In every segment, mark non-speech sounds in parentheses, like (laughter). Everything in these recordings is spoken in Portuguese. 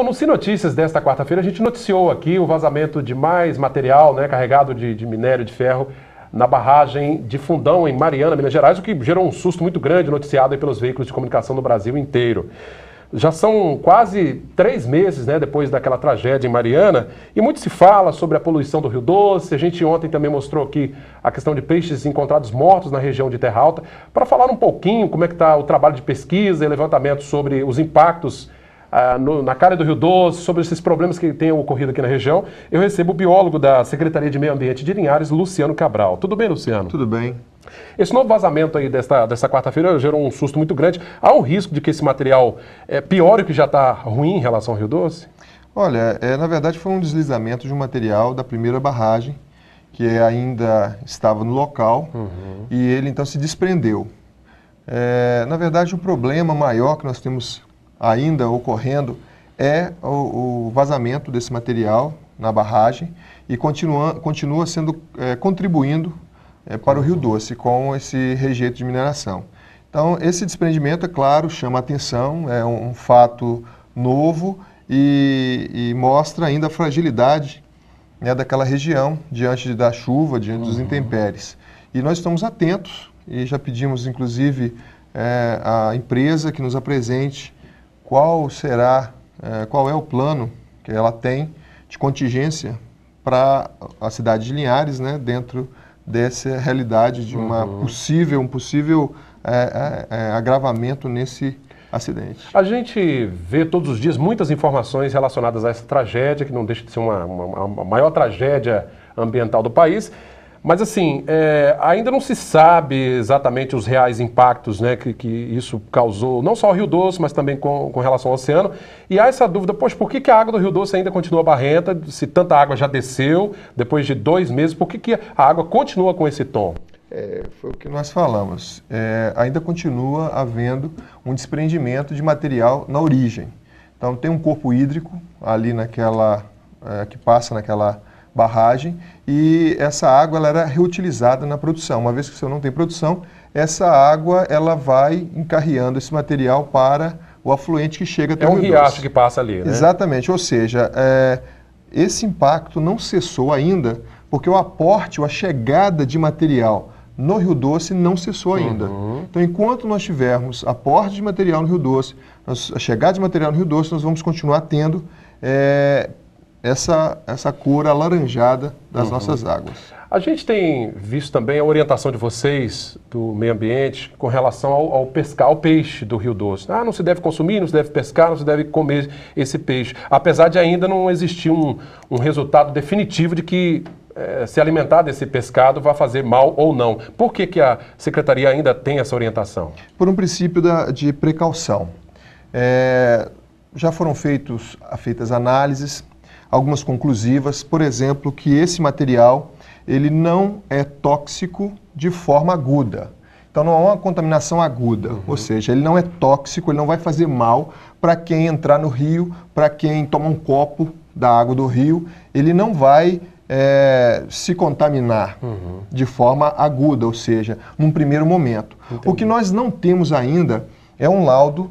Bom, no Sim Notícias desta quarta-feira, a gente noticiou aqui o vazamento de mais material né, carregado de, de minério de ferro na barragem de Fundão, em Mariana, Minas Gerais, o que gerou um susto muito grande noticiado pelos veículos de comunicação do Brasil inteiro. Já são quase três meses né, depois daquela tragédia em Mariana e muito se fala sobre a poluição do Rio Doce. A gente ontem também mostrou aqui a questão de peixes encontrados mortos na região de Terra Alta. Para falar um pouquinho como é que está o trabalho de pesquisa e levantamento sobre os impactos no, na cara do Rio Doce, sobre esses problemas que têm ocorrido aqui na região, eu recebo o biólogo da Secretaria de Meio Ambiente de Linhares, Luciano Cabral. Tudo bem, Luciano? Tudo bem. Esse novo vazamento aí desta, dessa quarta-feira gerou um susto muito grande. Há um risco de que esse material é, piore o que já está ruim em relação ao Rio Doce? Olha, é, na verdade foi um deslizamento de um material da primeira barragem, que ainda estava no local, uhum. e ele então se desprendeu. É, na verdade, o problema maior que nós temos ainda ocorrendo é o, o vazamento desse material na barragem e continua, continua sendo é, contribuindo é, para o Rio Doce com esse rejeito de mineração. Então, esse desprendimento, é claro, chama atenção, é um, um fato novo e, e, mostra ainda a fragilidade né, daquela região diante da chuva, diante uhum. dos intempéries. E nós estamos atentos e já pedimos, inclusive, é, à empresa que nos apresente qual será, é, qual é o plano que ela tem de contingência para a cidade de Linhares, né, dentro dessa realidade de uma uhum. possível, um possível é, é, é, agravamento nesse acidente. A gente vê todos os dias muitas informações relacionadas a essa tragédia, que não deixa de ser uma, uma, uma maior tragédia ambiental do país. Mas assim, é, ainda não se sabe exatamente os reais impactos né, que, que isso causou, não só ao Rio Doce, mas também com, com relação ao oceano. E há essa dúvida, pois por que, que a água do Rio Doce ainda continua barrenta, se tanta água já desceu depois de dois meses, por que, que a água continua com esse tom? É, foi o que nós falamos. É, ainda continua havendo um desprendimento de material na origem. Então tem um corpo hídrico ali naquela, é, que passa naquela barragem e essa água ela era reutilizada na produção. Uma vez que você não tem produção, essa água ela vai encarreando esse material para o afluente que chega até é o um riacho doce. que passa ali, né? Exatamente, ou seja, é, esse impacto não cessou ainda porque o aporte, ou a chegada de material no Rio Doce não cessou ainda. Uhum. Então, enquanto nós tivermos aporte de material no Rio Doce, a chegada de material no Rio Doce, nós vamos continuar tendo é, essa, essa cor alaranjada das uhum. nossas águas. A gente tem visto também a orientação de vocês do meio ambiente com relação ao, ao, pescar, ao peixe do Rio Doce. Ah, não se deve consumir, não se deve pescar, não se deve comer esse peixe. Apesar de ainda não existir um, um resultado definitivo de que é, se alimentar desse pescado vai fazer mal ou não. Por que, que a secretaria ainda tem essa orientação? Por um princípio da, de precaução. É, já foram feitos, feitas análises algumas conclusivas, por exemplo, que esse material ele não é tóxico de forma aguda. Então não há uma contaminação aguda, uhum. ou seja, ele não é tóxico, ele não vai fazer mal para quem entrar no rio, para quem toma um copo da água do rio, ele não vai é, se contaminar uhum. de forma aguda, ou seja, num primeiro momento. Entendi. O que nós não temos ainda é um laudo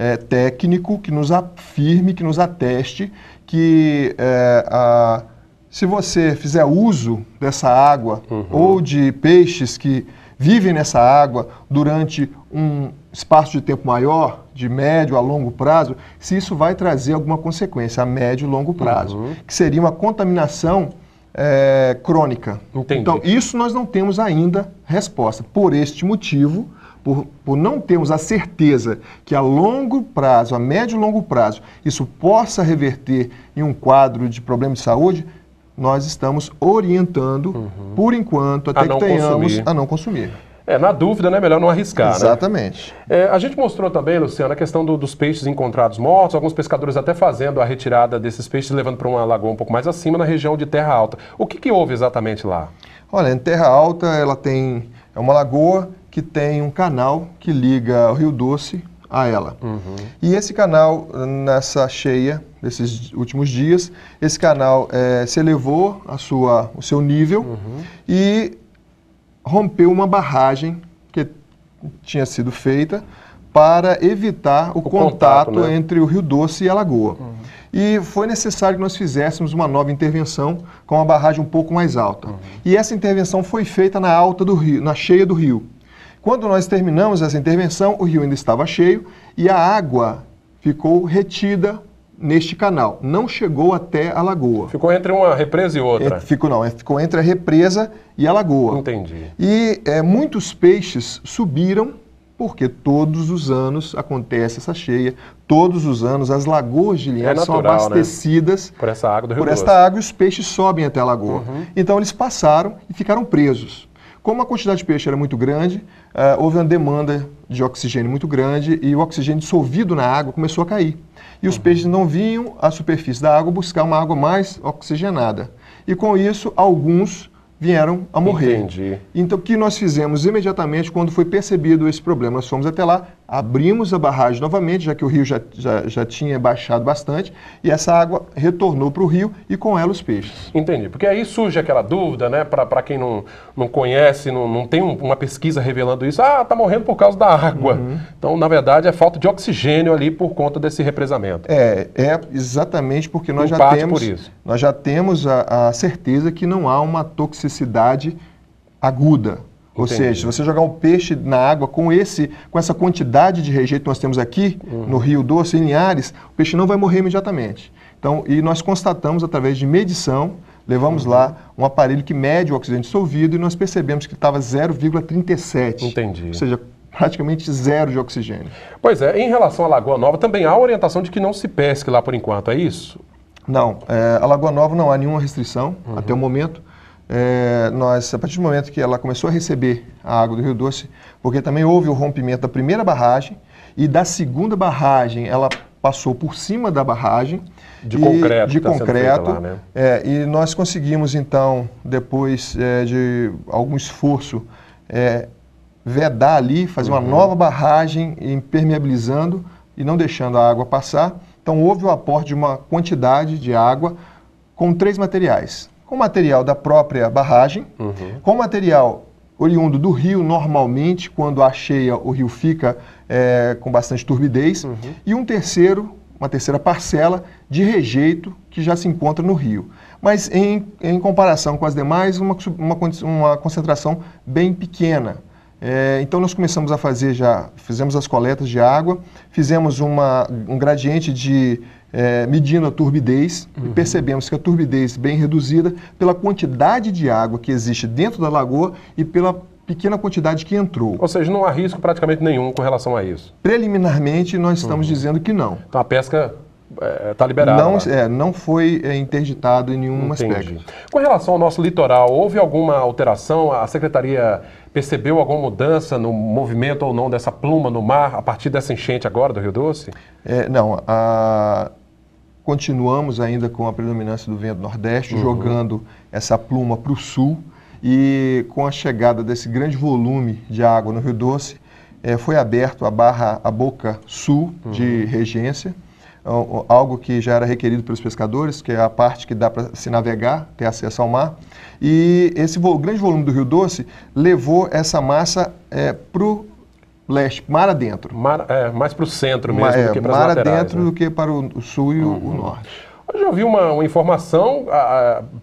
é, técnico que nos afirme, que nos ateste que é, a, se você fizer uso dessa água uhum. ou de peixes que vivem nessa água durante um espaço de tempo maior, de médio a longo prazo, se isso vai trazer alguma consequência a médio e longo prazo, uhum. que seria uma contaminação é, crônica. Entendi. Então, isso nós não temos ainda resposta. Por este motivo, por, por não termos a certeza que a longo prazo, a médio e longo prazo, isso possa reverter em um quadro de problema de saúde, nós estamos orientando, uhum. por enquanto, até que tenhamos, consumir. a não consumir. É, na dúvida, né? Melhor não arriscar. Né? Exatamente. Né? É, a gente mostrou também, Luciano, a questão do, dos peixes encontrados mortos, alguns pescadores até fazendo a retirada desses peixes, levando para uma lagoa um pouco mais acima, na região de terra alta. O que, que houve exatamente lá? Olha, em terra alta, ela tem. É uma lagoa que tem um canal que liga o Rio Doce a ela. Uhum. E esse canal, nessa cheia desses últimos dias, esse canal é, se elevou a sua, o seu nível uhum. e rompeu uma barragem que tinha sido feita para evitar o, o contato, contato né? entre o Rio Doce e a Lagoa. Uhum. E foi necessário que nós fizéssemos uma nova intervenção com uma barragem um pouco mais alta. Uhum. E essa intervenção foi feita na alta do rio, na cheia do rio. Quando nós terminamos essa intervenção, o rio ainda estava cheio e a água ficou retida neste canal. Não chegou até a lagoa. Ficou entre uma represa e outra? É, ficou não, é, ficou entre a represa e a lagoa. Entendi. E é, muitos peixes subiram porque todos os anos acontece essa cheia, todos os anos as lagoas de linha é são né? abastecidas né? por essa água do Rio Por esta água e os peixes sobem até a lagoa. Uhum. Então eles passaram e ficaram presos. Como a quantidade de peixe era muito grande, uh, houve uma demanda de oxigênio muito grande e o oxigênio dissolvido na água começou a cair. E os uhum. peixes não vinham à superfície da água buscar uma água mais oxigenada. E com isso, alguns vieram a morrer. Entendi. Então, o que nós fizemos imediatamente quando foi percebido esse problema? Nós fomos até lá, abrimos a barragem novamente, já que o rio já, já, já tinha baixado bastante, e essa água retornou para o rio e com ela os peixes. Entendi, porque aí surge aquela dúvida, né, para quem não, não conhece, não, não tem um, uma pesquisa revelando isso, ah, tá morrendo por causa da água. Uhum. Então, na verdade, é falta de oxigênio ali por conta desse represamento. É, é exatamente porque nós, já temos, nós já temos a, a certeza que não há uma toxicidade aguda, ou Entendi. seja, se você jogar um peixe na água com esse, com essa quantidade de rejeito que nós temos aqui, uhum. no Rio Doce, em Linhares, o peixe não vai morrer imediatamente. Então, e nós constatamos através de medição, levamos uhum. lá um aparelho que mede o oxigênio dissolvido e nós percebemos que estava 0,37. Entendi. Ou seja, praticamente zero de oxigênio. Pois é, em relação à Lagoa Nova, também há orientação de que não se pesque lá por enquanto, é isso? Não, é, a Lagoa Nova não há nenhuma restrição uhum. até o momento é, nós, a partir do momento que ela começou a receber a água do Rio Doce, porque também houve o rompimento da primeira barragem e da segunda barragem ela passou por cima da barragem. De e, concreto. De tá concreto. Lá, né? é, e nós conseguimos, então, depois é, de algum esforço, é, vedar ali, fazer uhum. uma nova barragem, impermeabilizando e não deixando a água passar. Então, houve o aporte de uma quantidade de água com três materiais com material da própria barragem, uhum. com material oriundo do rio, normalmente, quando há cheia, o rio fica é, com bastante turbidez, uhum. e um terceiro, uma terceira parcela de rejeito que já se encontra no rio. Mas em, em comparação com as demais, uma, uma, uma concentração bem pequena. É, então nós começamos a fazer já, fizemos as coletas de água, fizemos uma, um gradiente de é, medindo a turbidez uhum. e percebemos que a turbidez bem reduzida pela quantidade de água que existe dentro da lagoa e pela pequena quantidade que entrou. Ou seja, não há risco praticamente nenhum com relação a isso. Preliminarmente, nós uhum. estamos uhum. dizendo que não. Então a pesca está é, tá liberada. Não, é, não foi é, interditado em nenhum Entendi. aspecto. Com relação ao nosso litoral, houve alguma alteração? A Secretaria percebeu alguma mudança no movimento ou não dessa pluma no mar a partir dessa enchente agora do Rio Doce? É, não, a, continuamos ainda com a predominância do vento nordeste, uhum. jogando essa pluma para o sul. E com a chegada desse grande volume de água no Rio Doce, é, foi aberto a barra, a boca sul uhum. de regência, algo que já era requerido pelos pescadores, que é a parte que dá para se navegar, ter acesso ao mar. E esse grande volume do Rio Doce levou essa massa é, eh, para o leste, mar adentro. Mar, é, mais para o centro mesmo é, do que para mar adentro né? do que para o sul e uhum. o norte. Eu já ouvi uma, uma informação,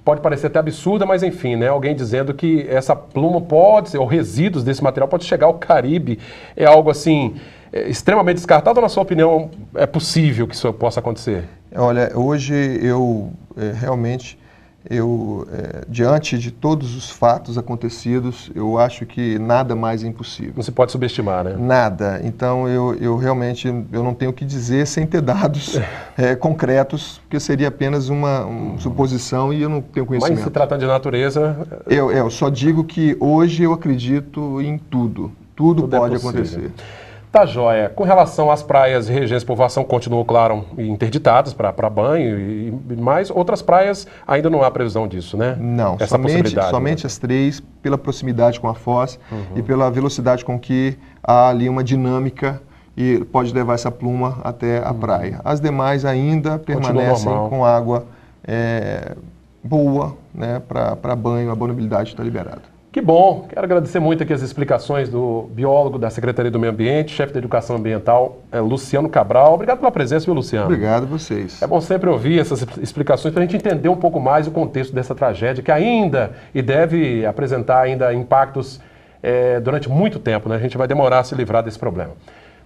pode parecer até absurda, mas enfim, né? Alguém dizendo que essa pluma pode ser, ou resíduos desse material pode chegar ao Caribe. É algo assim, é, extremamente descartado, ou na sua opinião é possível que isso possa acontecer? Olha, hoje eu é, realmente eu, é, diante de todos os fatos acontecidos, eu acho que nada mais é impossível. Não se pode subestimar, né? Nada. Então, eu, eu realmente eu não tenho o que dizer sem ter dados (laughs) é, concretos, porque seria apenas uma, uma, suposição e eu não tenho conhecimento. Mas se tratando de natureza... É, eu, é, eu só digo que hoje eu acredito em tudo. Tudo, tudo é pode é acontecer. Tá joia. Com relação às praias e regiões de Povoação, continuam, claro, interditadas para banho e, e mais. Outras praias ainda não há previsão disso, né? Não, Essa somente, né? somente né? as três, pela proximidade com a foz uhum. e pela velocidade com que há ali uma dinâmica e pode levar essa pluma até a uhum. praia. As demais ainda permanecem com água é, boa né, para banho, a banabilidade está liberada. Que bom! Quero agradecer muito aqui as explicações do biólogo da Secretaria do Meio Ambiente, chefe da Educação Ambiental, é, Luciano Cabral. Obrigado pela presença, viu, Luciano? Obrigado a vocês. É bom sempre ouvir essas explicações para a gente entender um pouco mais o contexto dessa tragédia, que ainda e deve apresentar ainda impactos é, durante muito tempo. Né? A gente vai demorar a se livrar desse problema.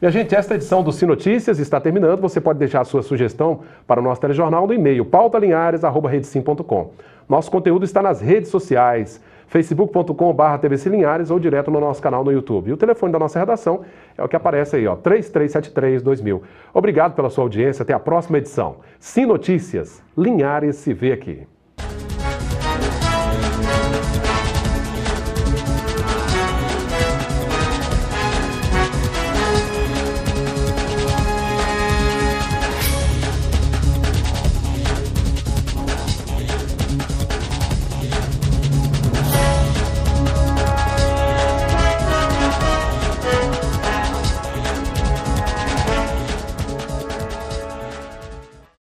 E a gente, esta edição do Sinotícias está terminando. Você pode deixar a sua sugestão para o nosso telejornal no e-mail pautalinhares.redsim.com. Nosso conteúdo está nas redes sociais facebook.com.br tvclinhares ou direto no nosso canal no YouTube. E o telefone da nossa redação é o que aparece aí, ó, 3373-2000. Obrigado pela sua audiência, até a próxima edição. Sim Notícias, Linhares se vê aqui.